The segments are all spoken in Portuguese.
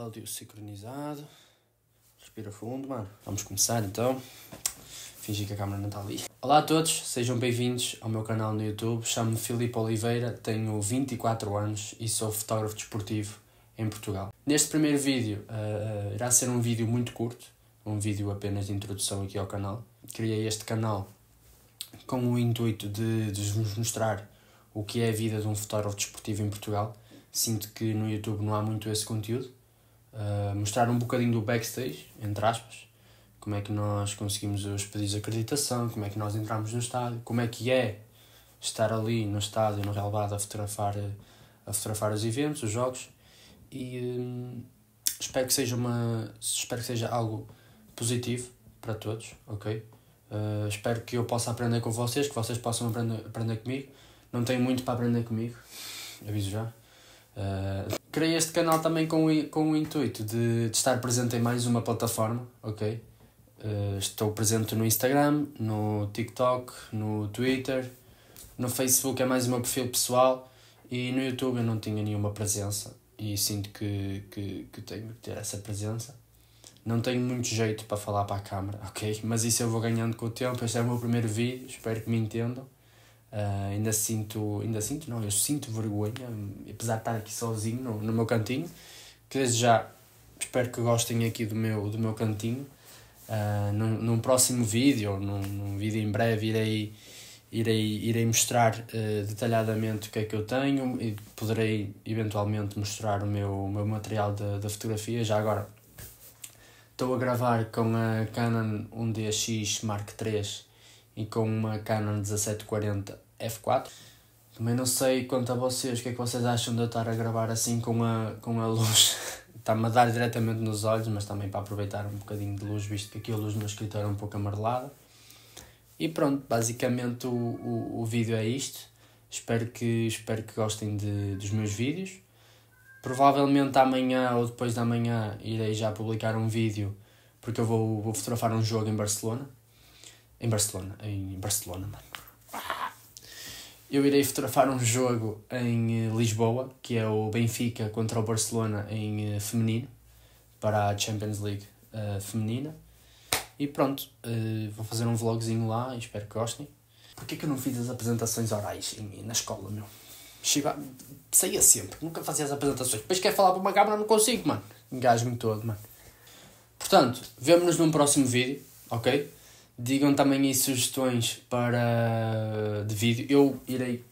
Áudio sincronizado. Respira fundo, mano. Vamos começar então. Fingir que a câmera não está ali. Olá a todos, sejam bem-vindos ao meu canal no YouTube. Chamo-me Filipe Oliveira, tenho 24 anos e sou fotógrafo desportivo em Portugal. Neste primeiro vídeo uh, irá ser um vídeo muito curto, um vídeo apenas de introdução aqui ao canal. Criei este canal com o intuito de, de vos mostrar o que é a vida de um fotógrafo desportivo em Portugal. Sinto que no YouTube não há muito esse conteúdo ah, mostrar um bocadinho do backstage, entre aspas, como é que nós conseguimos os pedidos de acreditação, como é que nós entramos no estádio, como é que é estar ali no estádio, no relevado, a fotografar, a fotografar os eventos, os jogos, e hum, espero, que seja uma, espero que seja algo positivo para todos, ok? Uh, espero que eu possa aprender com vocês, que vocês possam aprender, aprender comigo. Não tenho muito para aprender comigo, aviso já. Uh, criei este canal também com, com o intuito de, de estar presente em mais uma plataforma, ok? Uh, estou presente no Instagram, no TikTok, no Twitter, no Facebook é mais o meu perfil pessoal e no YouTube eu não tinha nenhuma presença e sinto que, que, que tenho que ter essa presença. Não tenho muito jeito para falar para a câmera, ok? Mas isso eu vou ganhando com o tempo. Este é o meu primeiro vídeo, espero que me entendam. Uh, ainda sinto, ainda sinto, não, eu sinto vergonha, apesar de estar aqui sozinho no, no meu cantinho, que desde já espero que gostem aqui do meu, do meu cantinho. Uh, num, num próximo vídeo, ou num, num vídeo em breve, irei, irei, irei mostrar uh, detalhadamente o que é que eu tenho e poderei eventualmente mostrar o meu, o meu material da fotografia. Já agora, estou a gravar com a Canon 1DX Mark III e com uma Canon 1740 F4. Também não sei quanto a vocês, o que é que vocês acham de eu estar a gravar assim com a, com a luz? Está-me a dar diretamente nos olhos, mas também para aproveitar um bocadinho de luz, visto que aqui a luz no meu escritório é um pouco amarelada. E pronto, basicamente o, o, o vídeo é isto. Espero que, espero que gostem de, dos meus vídeos. Provavelmente amanhã ou depois da manhã irei já publicar um vídeo, porque eu vou, vou fotografar um jogo em Barcelona. Em Barcelona. Em Barcelona, mano. Eu irei fotografar um jogo em eh, Lisboa, que é o Benfica contra o Barcelona em eh, feminino, para a Champions League uh, feminina. E pronto, uh, vou fazer um vlogzinho lá e espero que gostem. Porquê é que eu não fiz as apresentações orais em, na escola, meu? Chega, saía sempre, nunca fazia as apresentações. Depois quer falar para uma câmara, não consigo, mano. Engasgo-me todo, mano. Portanto, vemo-nos num próximo vídeo, ok? Digam também aí sugestões para de vídeo. Eu irei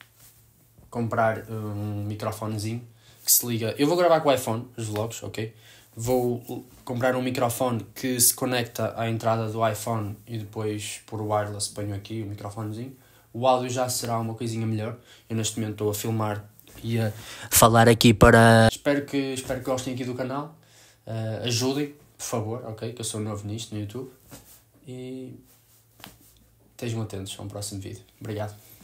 comprar eh, um microfonezinho que se liga. Eu vou gravar com o iPhone os vlogs, ok? Vou comprar um microfone que se conecta à entrada do iPhone e depois por wireless ponho aqui o microfonezinho. O áudio já será uma coisinha melhor. Eu neste momento estou a filmar e a falar aqui para. Espero que, espero que gostem aqui do canal. Uh, ajudem, por favor, ok? Que eu sou novo nisto no YouTube e estejam atentos a um próximo vídeo. Obrigado.